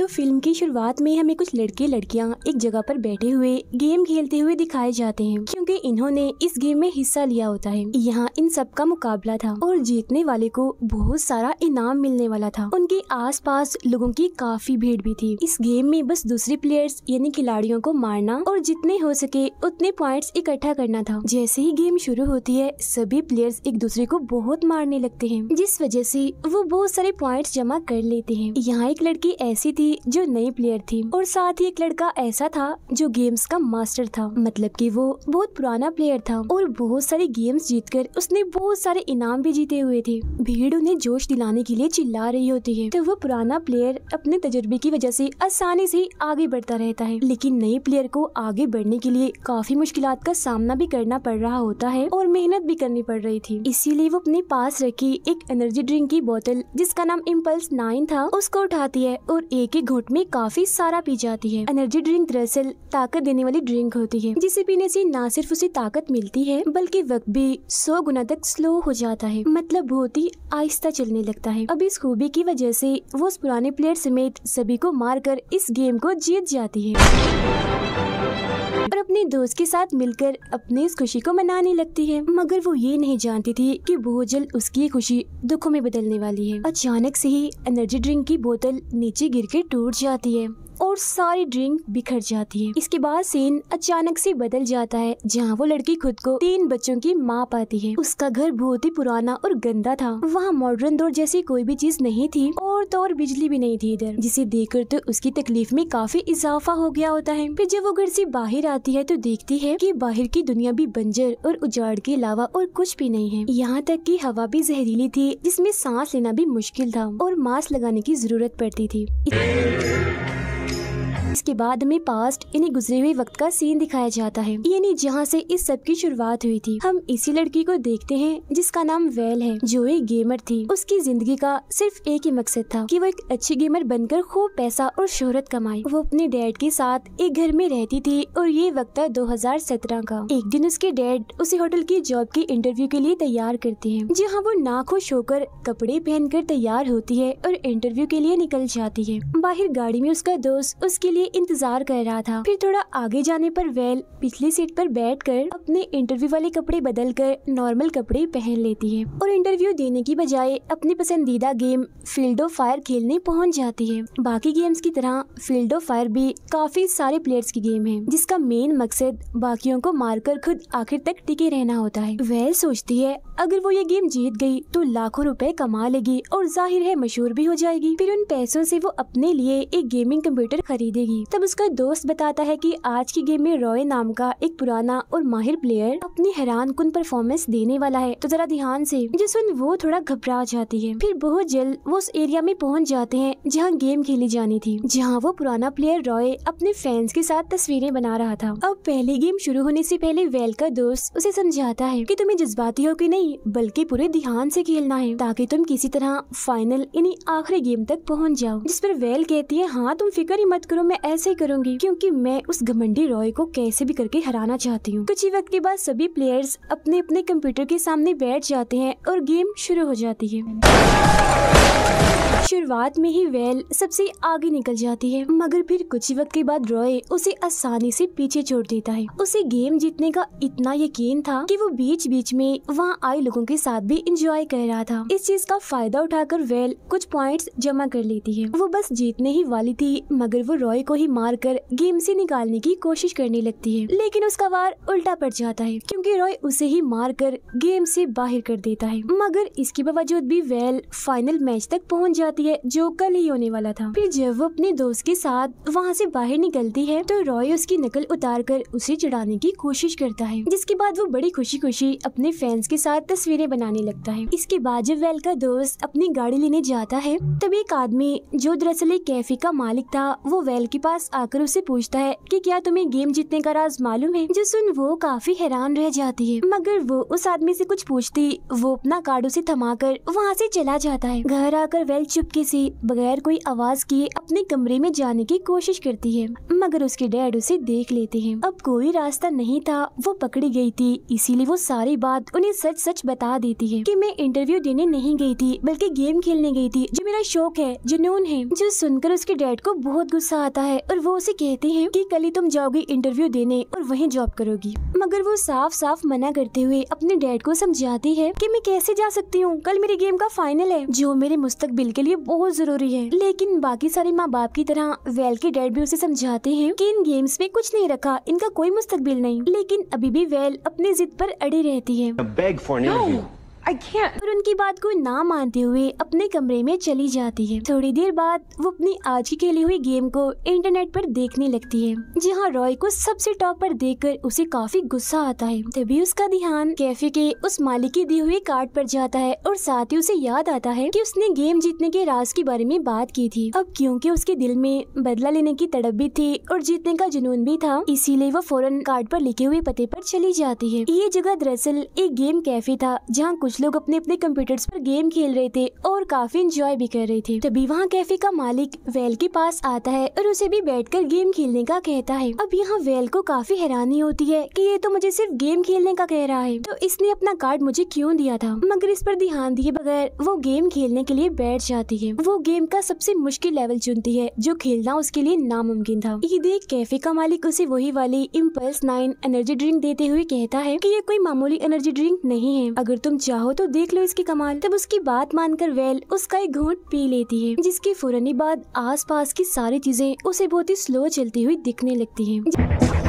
तो फिल्म की शुरुआत में हमें कुछ लड़के लड़कियां एक जगह पर बैठे हुए गेम खेलते हुए दिखाए जाते हैं क्योंकि इन्होंने इस गेम में हिस्सा लिया होता है यहाँ इन सब का मुकाबला था और जीतने वाले को बहुत सारा इनाम मिलने वाला था उनके आसपास लोगों की काफी भीड़ भी थी इस गेम में बस दूसरे प्लेयर्स यानी खिलाड़ियों को मारना और जितने हो सके उतने प्वाइंट इकट्ठा करना था जैसे ही गेम शुरू होती है सभी प्लेयर्स एक दूसरे को बहुत मारने लगते है जिस वजह से वो बहुत सारे प्वाइंट जमा कर लेते हैं यहाँ एक लड़की ऐसी थी थी जो नई प्लेयर थी और साथ ही एक लड़का ऐसा था जो गेम्स का मास्टर था मतलब कि वो बहुत पुराना प्लेयर था और बहुत सारे गेम्स जीतकर उसने बहुत सारे इनाम भी जीते हुए थे भीड़ उन्हें जोश दिलाने के लिए चिल्ला रही होती है तो वो पुराना प्लेयर अपने तजुर्बे की वजह से आसानी से आगे बढ़ता रहता है लेकिन नए प्लेयर को आगे बढ़ने के लिए काफी मुश्किल का सामना भी करना पड़ रहा होता है और मेहनत भी करनी पड़ रही थी इसीलिए वो अपने पास रखी एक एनर्जी ड्रिंक की बोतल जिसका नाम इम्पल्स नाइन था उसको उठाती है और एक के घोट में काफी सारा पी जाती है एनर्जी ड्रिंक दरअसल ताकत देने वाली ड्रिंक होती है जिसे पीने से न सिर्फ उसे ताकत मिलती है बल्कि वक्त भी सौ गुना तक स्लो हो जाता है मतलब बहुत ही आहिस्ता चलने लगता है अब इस खूबी की वजह से वो उस पुराने प्लेयर समेत सभी को कर इस गेम को जीत जाती है और अपने दोस्त के साथ मिलकर अपने इस खुशी को मनाने लगती है मगर वो ये नहीं जानती थी कि बहुत जल्द उसकी खुशी दुखों में बदलने वाली है अचानक से ही एनर्जी ड्रिंक की बोतल नीचे गिर के टूट जाती है और सारी ड्रिंक बिखर जाती है इसके बाद सीन अचानक से बदल जाता है जहाँ वो लड़की खुद को तीन बच्चों की माँ पाती है उसका घर बहुत ही पुराना और गंदा था वहाँ मॉडर्न दौर जैसी कोई भी चीज नहीं थी और तो और बिजली भी नहीं थी इधर जिसे देख तो उसकी तकलीफ में काफी इजाफा हो गया होता है फिर जब वो घर से बाहर आती है तो देखती है की बाहर की दुनिया भी बंजर और उजाड़ के अलावा और कुछ भी नहीं है यहाँ तक की हवा भी जहरीली थी जिसमे सांस लेना भी मुश्किल था और मास्क लगाने की जरूरत पड़ती थी इसके बाद में पास्ट यानी गुजरे हुए वक्त का सीन दिखाया जाता है यानी जहाँ से इस सब की शुरुआत हुई थी हम इसी लड़की को देखते हैं जिसका नाम वेल है जो एक गेमर थी उसकी जिंदगी का सिर्फ एक ही मकसद था कि वो एक अच्छी गेमर बनकर खूब पैसा और शोहरत कमाए वो अपने डैड के साथ एक घर में रहती थी और ये वक्त हजार सत्रह का एक दिन उसके डैड उसे होटल की जॉब की इंटरव्यू के लिए तैयार करते हैं जहाँ वो नाखुश होकर कपड़े पहनकर तैयार होती है और इंटरव्यू के लिए निकल जाती है बाहर गाड़ी में उसका दोस्त उसके लिए लिए इंतजार कर रहा था फिर थोड़ा आगे जाने पर वेल पिछली सीट पर बैठकर अपने इंटरव्यू वाले कपड़े बदलकर नॉर्मल कपड़े पहन लेती है और इंटरव्यू देने की बजाय अपनी पसंदीदा गेम फील्ड ऑफ फायर खेलने पहुँच जाती है बाकी गेम्स की तरह फील्ड ऑफ फायर भी काफी सारे प्लेयर्स की गेम है जिसका मेन मकसद बाकियों को मारकर खुद आखिर तक टिके रहना होता है वेल सोचती है अगर वो ये गेम जीत गई तो लाखों रुपए कमा लेगी और जाहिर है मशहूर भी हो जाएगी फिर उन पैसों से वो अपने लिए एक गेमिंग कंप्यूटर खरीदेगी जाएगी तब उसका दोस्त बताता है कि आज की गेम में रॉय नाम का एक पुराना और माहिर प्लेयर अपनी हैरान कन परफॉर्मेंस देने वाला है तो जरा ध्यान से जो सुन वो थोड़ा घबरा जाती है फिर बहुत जल्द वो उस एरिया में पहुंच जाते हैं जहां गेम खेली जानी थी जहां वो पुराना प्लेयर रॉय अपने फैंस के साथ तस्वीरें बना रहा था अब पहली गेम शुरू होने से पहले वेल का दोस्त उसे समझाता है कि तुम्हें जज्बाती हो कि नहीं बल्कि पूरे ध्यान से खेलना है ताकि तुम किसी तरह फाइनल यानी आखिरी गेम तक पहुँच जाओ जिस पर वेल कहती है हाँ तुम फिक्र ही मत करो मैं ऐसे ही करूंगी क्योंकि मैं उस घमंडी रॉय को कैसे भी करके हराना चाहती हूँ कुछ ही वक्त के बाद सभी प्लेयर्स अपने अपने कंप्यूटर के सामने बैठ जाते हैं और गेम शुरू हो जाती है शुरुआत में ही वेल सबसे आगे निकल जाती है मगर फिर कुछ ही वक्त के बाद रॉय उसे आसानी से पीछे छोड़ देता है उसे गेम जीतने का इतना यकीन था कि वो बीच बीच में वहाँ आए लोगों के साथ भी इंजॉय कर रहा था इस चीज का फायदा उठाकर वेल कुछ पॉइंट्स जमा कर लेती है वो बस जीतने ही वाली थी मगर वो रॉय को ही मार कर गेम ऐसी निकालने की कोशिश करने लगती है लेकिन उसका वार उल्टा पड़ जाता है क्यूँकी रॉय उसे ही मार कर गेम ऐसी बाहर कर देता है मगर इसके बावजूद भी वेल फाइनल मैच तक पहुंच जाती होती है जो कल ही होने वाला था फिर जब वो अपने दोस्त के साथ वहाँ से बाहर निकलती है तो रॉय उसकी नकल उतार कर उसे चढ़ाने की कोशिश करता है जिसके बाद वो बड़ी खुशी खुशी अपने फैंस के साथ तस्वीरें बनाने लगता है इसके बाद जब वेल का दोस्त अपनी गाड़ी लेने जाता है तब एक आदमी जो दरअसल एक कैफे का मालिक था वो वेल के पास आकर उसे पूछता है की क्या तुम्हे गेम जीतने का राज मालूम है जो सुन वो काफी हैरान रह जाती है मगर वो उस आदमी से कुछ पूछती वो अपना कार्ड उसे थमा कर वहाँ से चला जाता है घर आकर वेल चुप चुपके से बगैर कोई आवाज किए अपने कमरे में जाने की कोशिश करती है मगर उसके डैड उसे देख लेते हैं अब कोई रास्ता नहीं था वो पकड़ी गई थी इसीलिए वो सारी बात उन्हें सच सच बता देती है कि मैं इंटरव्यू देने नहीं गई थी बल्कि गेम खेलने गई थी जो मेरा शौक है जुनून है जो सुनकर उसके डैड को बहुत गुस्सा आता है और वो उसे कहते हैं की कल ही तुम जाओगी इंटरव्यू देने और वही जॉब करोगी मगर वो साफ साफ मना करते हुए अपने डैड को समझाती है की मैं कैसे जा सकती हूँ कल मेरी गेम का फाइनल है जो मेरे मुस्तकबिल के लिए बहुत जरूरी है लेकिन बाकी सारे माँ बाप की तरह वेल के डैड भी उसे समझाते हैं कि इन गेम्स में कुछ नहीं रखा इनका कोई मुस्तकबिल नहीं लेकिन अभी भी वेल अपनी जिद पर अड़ी रहती है I और उनकी बात को ना मानते हुए अपने कमरे में चली जाती है थोड़ी देर बाद वो अपनी आज की खेली हुई गेम को इंटरनेट पर देखने लगती है जहाँ रॉय को सबसे टॉप पर देखकर उसे काफी गुस्सा आता है तभी उसका ध्यान कैफे के उस मालिक की दी हुई कार्ड पर जाता है और साथ ही उसे याद आता है की उसने गेम जीतने के राज के बारे में बात की थी अब क्यूँकी उसके दिल में बदला लेने की तड़प भी थी और जीतने का जुनून भी था इसीलिए वो फौरन कार्ड पर लिखे हुए पते पर चली जाती है ये जगह दरअसल एक गेम कैफे था जहाँ कुछ कुछ लोग अपने अपने कंप्यूटर्स पर गेम खेल रहे थे और काफी इंजॉय भी कर रहे थे तभी वहाँ कैफे का मालिक वेल के पास आता है और उसे भी बैठकर गेम खेलने का कहता है अब यहाँ वेल को काफी हैरानी होती है कि ये तो मुझे सिर्फ गेम खेलने का कह रहा है तो इसने अपना कार्ड मुझे क्यों दिया था मगर इस पर ध्यान दिए बगैर वो गेम खेलने के लिए बैठ जाती है वो गेम का सबसे मुश्किल लेवल चुनती है जो खेलना उसके लिए नामुमकिन था ये देख कैफे का मालिक उसे वही वाली इम्पल्स नाइन एनर्जी ड्रिंक देते हुए कहता है की ये कोई मामूली एनर्जी ड्रिंक नहीं है अगर तुम चाहो हो तो देख लो इसकी कमाल तब उसकी बात मानकर वेल उसका एक घूट पी लेती है जिसके फौरनी बाद पास की सारी चीजें उसे बहुत ही स्लो चलती हुई दिखने लगती है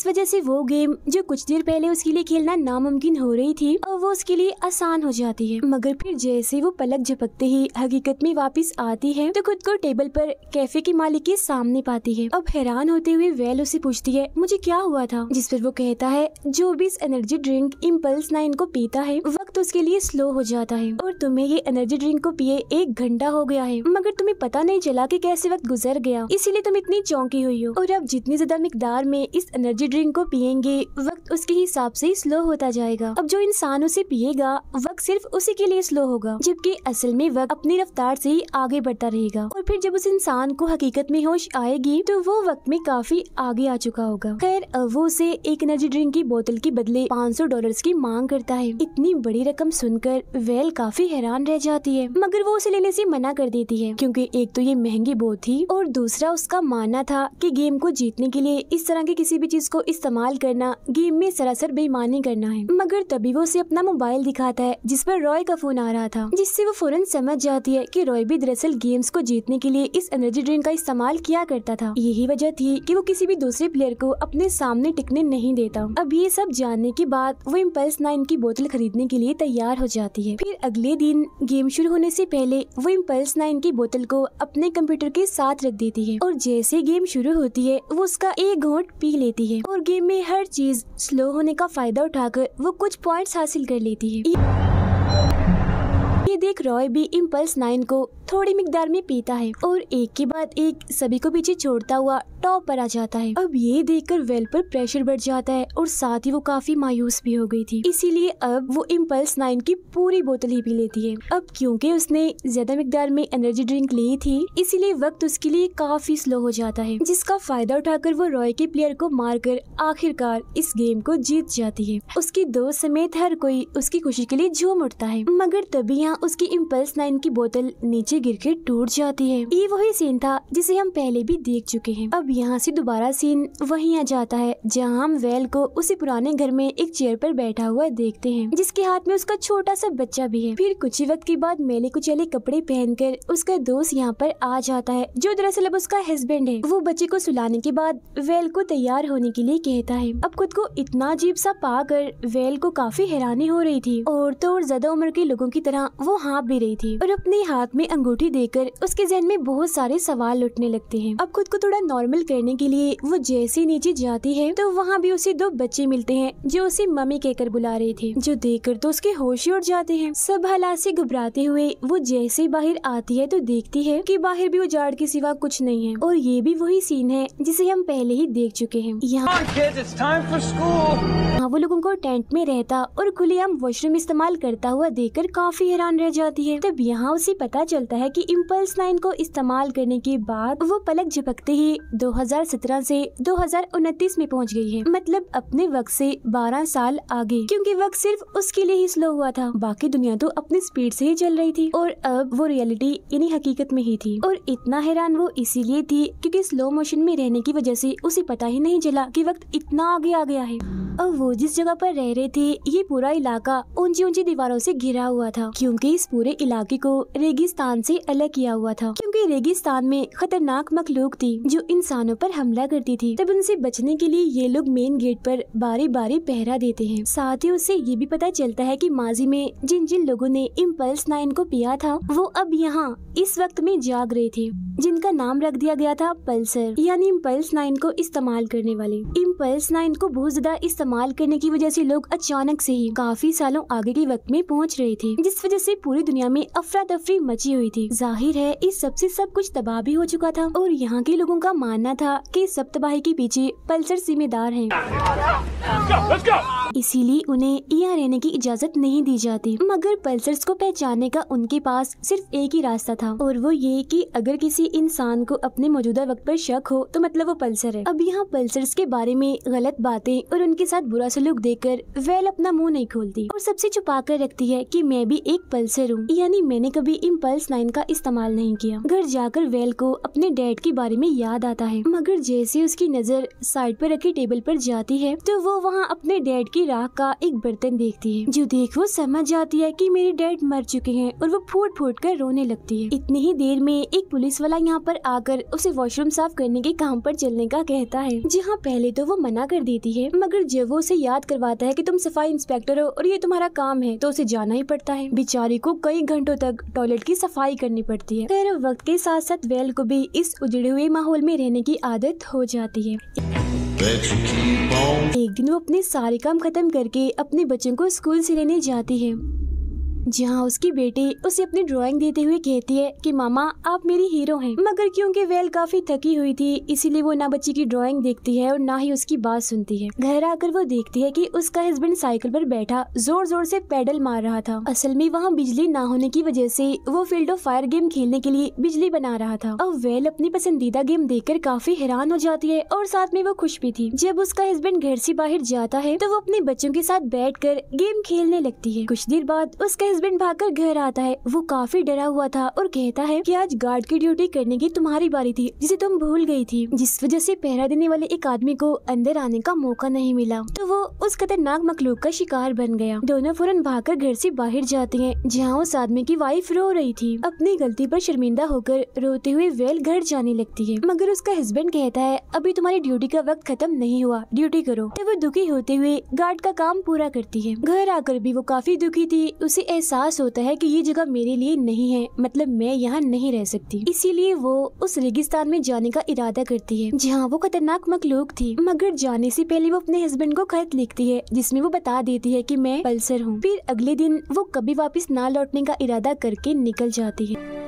इस वजह से वो गेम जो कुछ देर पहले उसके लिए खेलना नामुमकिन हो रही थी और वो उसके लिए आसान हो जाती है मगर फिर जैसे वो पलक झपकते ही हकीकत में वापस आती है तो खुद को टेबल पर कैफे के मालिक के सामने पाती है अब हैरान होते हुए वेल उसे पूछती है मुझे क्या हुआ था जिस पर वो कहता है जो भी इस एनर्जी ड्रिंक इम्पल्स नाइन को पीता है वक्त उसके लिए स्लो हो जाता है और तुम्हें ये एनर्जी ड्रिंक को पिए एक घंटा हो गया है मगर तुम्हें पता नहीं चला की कैसे वक्त गुजर गया इसीलिए तुम इतनी चौंकी हुई हो और अब जितनी ज्यादा मिकदार में इस एनर्जी ड्रिंक को पियेंगे वक्त उसके हिसाब से स्लो होता जाएगा अब जो इंसान उसे पिएगा वक्त सिर्फ उसी के लिए स्लो होगा जबकि असल में वक्त अपनी रफ्तार से ही आगे बढ़ता रहेगा और फिर जब उस इंसान को हकीकत में होश आएगी तो वो वक्त में काफी आगे आ चुका होगा खैर वो उसे एक एनर्जी ड्रिंक की बोतल के बदले सौ डॉलर की मांग करता है इतनी बड़ी रकम सुनकर वेल काफी हैरान रह जाती है मगर वो उसे लेने से मना कर देती है क्योंकि एक तो ये महंगी बोत थी और दूसरा उसका मानना था कि गेम को जीतने के लिए इस तरह की किसी भी चीज को इस्तेमाल करना गेम में सरासर बेईमानी करना है मगर तभी वो उसे अपना मोबाइल दिखाता है जिस पर रॉय का फोन आ रहा था जिससे वो फौरन समझ जाती है कि रॉय भी दरअसल गेम्स को जीतने के लिए इस एनर्जी ड्रिंक का इस्तेमाल किया करता था यही वजह थी कि वो किसी भी दूसरे प्लेयर को अपने सामने टिकने नहीं देता अब ये सब जानने के बाद वो इम्पल्स नाइन की बोतल खरीदने के लिए तैयार हो जाती है फिर अगले दिन गेम शुरू होने से पहले वो इम्पल्स नाइन की बोतल को अपने कंप्यूटर के साथ रख देती है और जैसे गेम शुरू होती है वो उसका एक घोट पी लेती है है और गेम में हर चीज स्लो होने का फायदा उठाकर वो कुछ पॉइंट्स हासिल कर लेती है ये देख रॉय भी इम्पल्स नाइन को थोड़ी मिकदार में पीता है और एक के बाद एक सभी को पीछे छोड़ता हुआ टॉप पर आ जाता है अब ये देखकर वेल पर प्रेशर बढ़ जाता है और साथ ही वो काफी मायूस भी हो गई थी इसीलिए अब वो इम्पल्स नाइन की पूरी बोतल ही पी लेती है अब क्योंकि उसने ज्यादा मिकदार में एनर्जी ड्रिंक ली थी इसीलिए वक्त उसके लिए काफी स्लो हो जाता है जिसका फायदा उठाकर वो रॉय के प्लेयर को मारकर आखिरकार इस गेम को जीत जाती है उसके दोस्त समेत हर कोई उसकी खुशी के लिए झूम उठता है मगर तभी यहाँ उसकी इम्पल्स नाइन की बोतल नीचे गिर के टूट जाती है ये वही सीन था जिसे हम पहले भी देख चुके हैं अब यहाँ से दोबारा सीन वहीं आ जाता है जहाँ हम वेल को उसी पुराने घर में एक चेयर पर बैठा हुआ देखते हैं जिसके हाथ में उसका छोटा सा बच्चा भी है फिर कुछ ही वक्त के बाद मेले चले कपड़े पहनकर उसका दोस्त यहाँ पर आ जाता है जो दरअसल अब उसका हस्बैंड है वो बच्चे को सुलाने के बाद वेल को तैयार होने के लिए कहता है अब खुद को इतना अजीब सा पाकर वेल को काफी हैरानी हो रही थी और तो और ज्यादा उम्र के लोगों की तरह वो वो हाँप भी रही थी और अपने हाथ में अंगूठी देकर उसके जहन में बहुत सारे सवाल उठने लगते हैं अब खुद को थोड़ा नॉर्मल करने के लिए वो जैसे नीचे जाती है तो वहाँ भी उसे दो बच्चे मिलते हैं जो उसे मम्मी कहकर बुला रहे थे जो देख तो उसके होश उठ उड़ जाते हैं सब हालात ऐसी घबराते हुए वो जैसे बाहर आती है तो देखती है की बाहर भी उजाड़ के सिवा कुछ नहीं है और ये भी वही सीन है जिसे हम पहले ही देख चुके हैं यहाँ वो लोगों को टेंट में रहता और खुलेआम वॉशरूम इस्तेमाल करता हुआ देखकर काफी हैरान रह जाती है तब यहाँ उसे पता चलता है कि इम्पल्स नाइन को इस्तेमाल करने के बाद वो पलक झपकते ही 2017 से 2029 में पहुँच गई है मतलब अपने वक्त से 12 साल आगे क्योंकि वक्त सिर्फ उसके लिए ही स्लो हुआ था बाकी दुनिया तो अपनी स्पीड से ही चल रही थी और अब वो रियलिटी यानी हकीकत में ही थी और इतना हैरान वो इसीलिए थी क्यूँकी स्लो मोशन में रहने की वजह ऐसी उसे पता ही नहीं चला की वक्त इतना आगे आ गया है और वो जिस जगह पर रह रहे थे ये पूरा इलाका ऊंची ऊंची दीवारों से घिरा हुआ था क्योंकि इस पूरे इलाके को रेगिस्तान से अलग किया हुआ था क्योंकि रेगिस्तान में खतरनाक मखलूक थी जो इंसानों पर हमला करती थी तब उनसे बचने के लिए ये लोग मेन गेट पर बारी बारी पहरा देते हैं साथ ही उससे ये भी पता चलता है कि माजी में जिन जिन लोगों ने इम्पल्स नाइन को पिया था वो अब यहाँ इस वक्त में जाग रहे थे जिनका नाम रख दिया गया था पल्सर यानी इम्पल्स नाइन को इस्तेमाल करने वाले इम्पल्स नाइन को बहुत ज्यादा इस्तेमाल करने की वजह से लोग अचानक से ही काफी सालों आगे के वक्त में पहुँच रहे थे जिस वजह से से पूरी दुनिया में अफरा तफरी मची हुई थी जाहिर है इस सबसे सब कुछ तबाह भी हो चुका था और यहाँ के लोगों का मानना था कि सब तबाही के पीछे पल्सर जिम्मेदार है इसीलिए उन्हें यहाँ रहने की इजाज़त नहीं दी जाती मगर पल्सर को पहचानने का उनके पास सिर्फ एक ही रास्ता था और वो ये कि अगर किसी इंसान को अपने मौजूदा वक्त पर शक हो तो मतलब वो पल्सर है अब यहाँ पल्सर के बारे में गलत बातें और उनके साथ बुरा सलूक देकर वैल अपना मुंह नहीं खोलती और सबसे छुपा कर रखती है कि मैं भी एक इम्पल्सर हूँ यानी मैंने कभी इम्पल्स लाइन का इस्तेमाल नहीं किया घर जाकर वेल को अपने डैड के बारे में याद आता है मगर जैसे उसकी नजर साइड पर रखी टेबल पर जाती है तो वो वहाँ अपने डैड की राख का एक बर्तन देखती है जो देख वो समझ जाती है की मेरे डैड मर चुके हैं और वो फूट फूट कर रोने लगती है इतनी ही देर में एक पुलिस वाला यहाँ पर आकर उसे वॉशरूम साफ करने के काम पर चलने का कहता है जहाँ पहले तो वो मना कर देती है मगर जब वो उसे याद करवाता है की तुम सफाई इंस्पेक्टर हो और ये तुम्हारा काम है तो उसे जाना ही पड़ता है बेचारी कर्मचारी को कई घंटों तक टॉयलेट की सफाई करनी पड़ती है फिर वक्त के साथ साथ वेल को भी इस उजड़े हुए माहौल में रहने की आदत हो जाती है एक दिन वो अपने सारे काम खत्म करके अपने बच्चों को स्कूल से लेने जाती है जहाँ उसकी बेटी उसे अपनी ड्राइंग देते हुए कहती है कि मामा आप मेरी हीरो हैं मगर क्योंकि वेल काफी थकी हुई थी इसीलिए वो ना बच्ची की ड्राइंग देखती है और ना ही उसकी बात सुनती है घर आकर वो देखती है कि उसका हस्बैंड साइकिल पर बैठा जोर जोर से पैडल मार रहा था असल में वहाँ बिजली ना होने की वजह से वो फील्ड ऑफ फायर गेम खेलने के लिए बिजली बना रहा था और वेल अपनी पसंदीदा गेम कर काफी हैरान हो जाती है और साथ में वो खुश भी थी जब उसका हस्बैंड घर से बाहर जाता है तो वो अपने बच्चों के साथ कर गेम खेलने लगती है कुछ देर बाद उसका हस्बैंड भागकर घर आता है वो काफी डरा हुआ था और कहता है कि आज गार्ड की ड्यूटी करने की तुम्हारी बारी थी जिसे तुम भूल गई थी जिस वजह से पहरा देने वाले एक आदमी को अंदर आने का मौका नहीं मिला तो वो उस खतरनाक मखलूक का शिकार बन गया दोनों फौरन भागकर घर से बाहर जाते हैं जहाँ उस आदमी की वाइफ रो रही थी अपनी गलती पर शर्मिंदा होकर रोते हुए वेल घर जाने लगती है मगर उसका हस्बैंड कहता है अभी तुम्हारी ड्यूटी का वक्त खत्म नहीं हुआ ड्यूटी करो तब तो वो दुखी होते हुए गार्ड का काम पूरा करती है घर आकर भी वो काफी दुखी थी उसे एहसास होता है कि ये जगह मेरे लिए नहीं है मतलब मैं यहाँ नहीं रह सकती इसीलिए वो उस रेगिस्तान में जाने का इरादा करती है जहाँ वो खतरनाक मखलूक थी मगर जाने से पहले वो अपने हस्बैंड को खत लिखती है जिसमें वो बता देती है कि मैं पल्सर हूँ फिर अगले दिन वो कभी वापस ना लौटने का इरादा करके निकल जाती है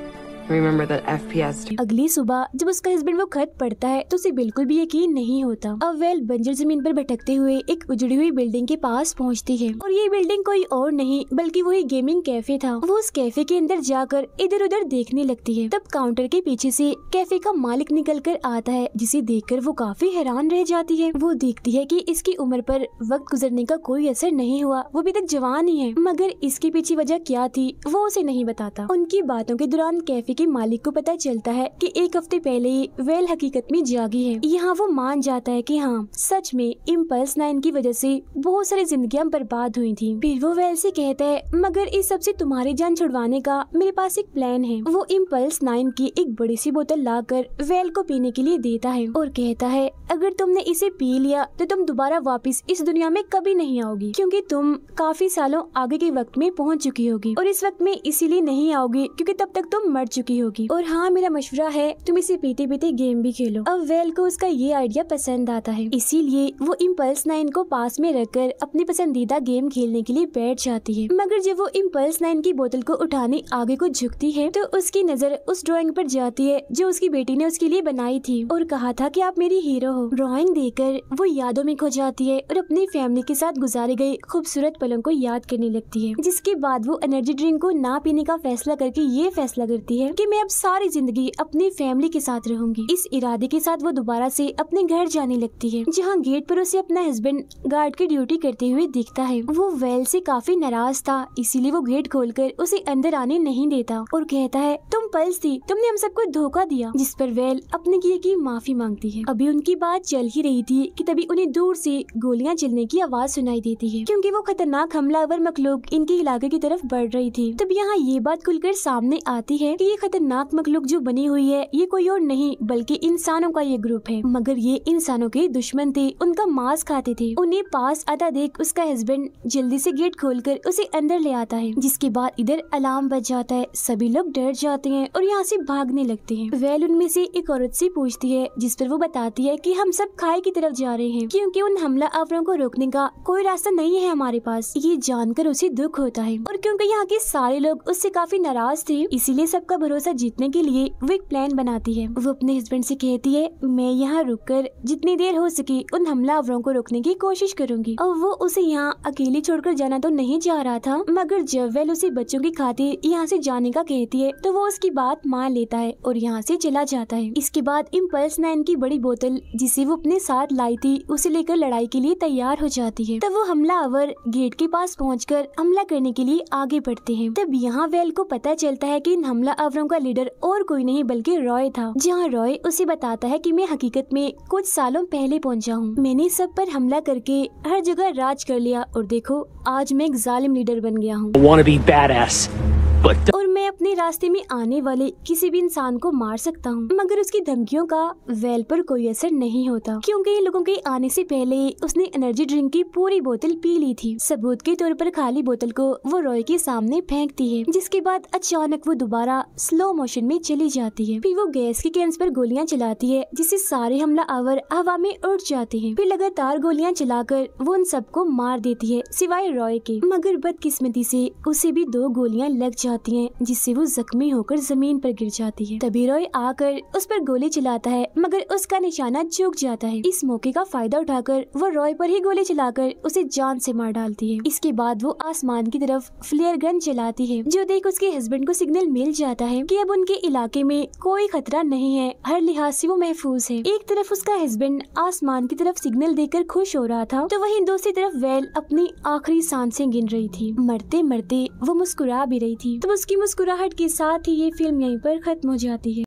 अगली सुबह जब उसका हस्बैंड वो खत पढ़ता है तो उसे बिल्कुल भी यकीन नहीं होता अब वेल बंजर जमीन पर भटकते हुए एक उजड़ी हुई बिल्डिंग के पास पहुंचती है और ये बिल्डिंग कोई और नहीं बल्कि वही गेमिंग कैफे था वो उस कैफे के अंदर जाकर इधर उधर देखने लगती है तब काउंटर के पीछे से कैफे का मालिक निकल कर आता है जिसे कर वो काफी हैरान रह जाती है वो देखती है की इसकी उम्र पर वक्त गुजरने का कोई असर नहीं हुआ वो अभी तक जवान ही है मगर इसके पीछे वजह क्या थी वो उसे नहीं बताता उनकी बातों के दौरान कैफे कैफे के मालिक को पता चलता है कि एक हफ्ते पहले ही वेल हकीकत में जागी है यहाँ वो मान जाता है कि हाँ सच में इम्पल्स नाइन की वजह से बहुत सारी जिंदगियां बर्बाद हुई थी फिर वो वेल से कहता है मगर इस सब से तुम्हारी जान छुड़वाने का मेरे पास एक प्लान है वो इम्पल्स नाइन की एक बड़ी सी बोतल कर वेल को पीने के लिए देता है और कहता है अगर तुमने इसे पी लिया तो तुम दोबारा वापिस इस दुनिया में कभी नहीं आओगी क्योंकि तुम काफी सालों आगे के वक्त में पहुंच चुकी होगी और इस वक्त में इसीलिए नहीं आओगी क्योंकि तब तक तुम मर चुकी चुकी होगी और हाँ मेरा मशवरा है तुम इसे पीते पीते गेम भी खेलो अब वेल को उसका ये आइडिया पसंद आता है इसीलिए वो इम्पल्स नाइन को पास में रखकर अपनी पसंदीदा गेम खेलने के लिए बैठ जाती है मगर जब वो इम्पल्स नाइन की बोतल को उठाने आगे को झुकती है तो उसकी नजर उस ड्रॉइंग पर जाती है जो उसकी बेटी ने उसके लिए बनाई थी और कहा था की आप मेरी हीरो हो ड्रॉइंग देकर वो यादों में खो जाती है और अपनी फैमिली के साथ गुजारे गयी खूबसूरत पलों को याद करने लगती है जिसके बाद वो एनर्जी ड्रिंक को ना पीने का फैसला करके ये फैसला करती है कि मैं अब सारी जिंदगी अपनी फैमिली के साथ रहूंगी इस इरादे के साथ वो दोबारा से अपने घर जाने लगती है जहाँ गेट पर उसे अपना हस्बैंड गार्ड की ड्यूटी करते हुए दिखता है वो वेल से काफी नाराज था इसीलिए वो गेट खोल उसे अंदर आने नहीं देता और कहता है तुम पल्स थी तुमने हम सबको धोखा दिया जिस पर वेल अपने किए की माफी मांगती है अभी उनकी बात चल ही रही थी कि तभी उन्हें दूर से गोलियां चलने की आवाज सुनाई देती है क्योंकि वो खतरनाक हमलावर मखलूक इनके इलाके की तरफ बढ़ रही थी तब यहाँ ये बात खुलकर सामने आती है कि ये खतरनाकमक लुक जो बनी हुई है ये कोई और नहीं बल्कि इंसानों का ये ग्रुप है मगर ये इंसानों के दुश्मन थे उनका मांस खाते थे उन्हें पास आता देख उसका हस्बैंड जल्दी से गेट खोलकर उसे अंदर ले आता है जिसके बाद इधर अलार्म बज जाता है सभी लोग डर जाते हैं और यहाँ से भागने लगते हैं वेल उनमें से एक औरत से पूछती है जिस पर वो बताती है कि हम सब खाई की तरफ जा रहे हैं क्योंकि उन हमला आवरों को रोकने का कोई रास्ता नहीं है हमारे पास ये जानकर उसे दुख होता है और क्योंकि यहाँ के सारे लोग उससे काफी नाराज थे इसीलिए सबका भरोसा जीतने के लिए वो एक प्लान बनाती है वो अपने हस्बैंड से कहती है मैं यहाँ रुक कर जितनी देर हो सके उन हमलावरों को रोकने की कोशिश करूंगी और वो उसे यहाँ छोड़ छोड़कर जाना तो नहीं जा रहा था मगर जब वेल उसे बच्चों की खातिर यहाँ से जाने का कहती है तो वो उसकी बात मान लेता है और यहाँ से चला जाता है इसके बाद इम्पल्स नाइन की बड़ी बोतल जिसे वो अपने साथ लाई थी उसे लेकर लड़ाई के लिए तैयार हो जाती है तब वो हमलावर गेट के पास पहुँच हमला करने के लिए आगे बढ़ते हैं तब यहाँ वेल को पता चलता है की इन हमलावरों बच्चों का लीडर और कोई नहीं बल्कि रॉय था जहाँ रॉय उसे बताता है कि मैं हकीकत में कुछ सालों पहले पहुँचा हूँ मैंने सब पर हमला करके हर जगह राज कर लिया और देखो आज मैं एक जालिम लीडर बन गया हूँ रास्ते में आने वाले किसी भी इंसान को मार सकता हूँ मगर उसकी धमकियों का वेल पर कोई असर नहीं होता क्योंकि लोगों के आने से पहले उसने एनर्जी ड्रिंक की पूरी बोतल पी ली थी सबूत के तौर पर खाली बोतल को वो रॉय के सामने फेंकती है जिसके बाद अचानक वो दोबारा स्लो मोशन में चली जाती है फिर वो गैस के कैंस पर गोलियाँ चलाती है जिससे सारे हमला आवर हवा में उड़ जाते हैं फिर लगातार गोलियाँ चलाकर वो उन सबको मार देती है सिवाय रॉय के मगर बदकिस्मती से उसे भी दो गोलियाँ लग जाती है जिससे वो वो जख्मी होकर जमीन पर गिर जाती है तभी रॉय आकर उस पर गोली चलाता है मगर उसका निशाना चूक जाता है इस मौके का फायदा उठाकर वो रॉय पर ही गोली चलाकर उसे जान से मार डालती है इसके बाद वो आसमान की तरफ फ्लेयर गन चलाती है जो देख उसके हस्बैंड को सिग्नल मिल जाता है की अब उनके इलाके में कोई खतरा नहीं है हर लिहाज से वो महफूज है एक तरफ उसका हस्बैंड आसमान की तरफ सिग्नल देकर खुश हो रहा था तो वही दूसरी तरफ वेल अपनी आखिरी सांसें गिन रही थी मरते मरते वो मुस्कुरा भी रही थी तो उसकी मुस्कुराहट के साथ ही ये फिल्म यहीं पर ख़त्म हो जाती है